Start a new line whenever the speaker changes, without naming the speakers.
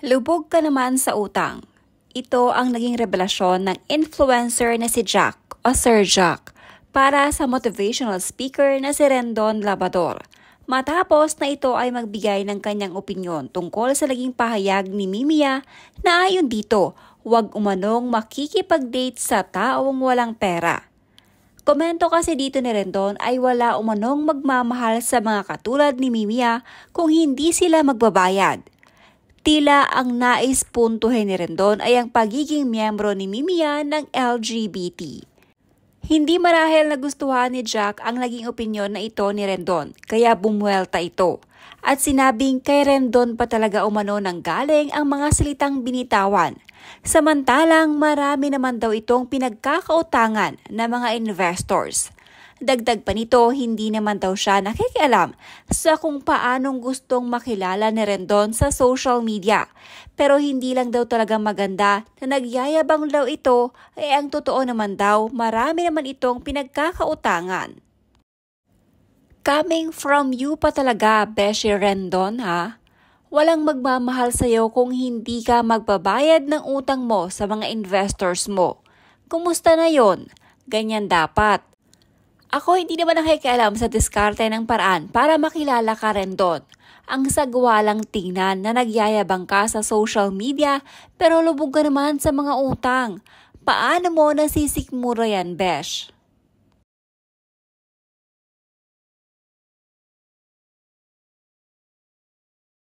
Lubog ka naman sa utang. Ito ang naging revelasyon ng influencer na si Jack o Sir Jack para sa motivational speaker na si Rendon Labador. Matapos na ito ay magbigay ng kanyang opinyon tungkol sa naging pahayag ni Mimia na ayon dito, huwag umanong makikipag-date sa taong walang pera. Komento kasi dito ni Rendon ay wala umanong magmamahal sa mga katulad ni Mimia kung hindi sila magbabayad. Tila ang nais puntuhin ni Rendon ay ang pagiging miyembro ni Mimia ng LGBT. Hindi marahil nagustuhan ni Jack ang naging opinyon na ito ni Rendon, kaya bumuelta ito. At sinabing kay Rendon pa talaga umano ng galing ang mga salitang binitawan. Samantalang marami naman daw itong pinagkakautangan ng mga investors. Dagdag pa nito, hindi naman daw siya nakikialam sa kung paanong gustong makilala ni Rendon sa social media. Pero hindi lang daw talaga maganda na nagyayabang daw ito ay eh ang totoo naman daw marami naman itong pinagkakautangan. Coming from you pa talaga, Beshi Rendon ha? Walang magmamahal sa'yo kung hindi ka magbabayad ng utang mo sa mga investors mo. Kumusta na yon? Ganyan dapat. Ako hindi naman nakikialam sa diskarte ng paraan para makilala ka rin doon. Ang sagwa lang tingnan na nagyayabang ka sa social media pero lubog ka naman sa mga utang. Paano mo nasisikmura yan, Besh?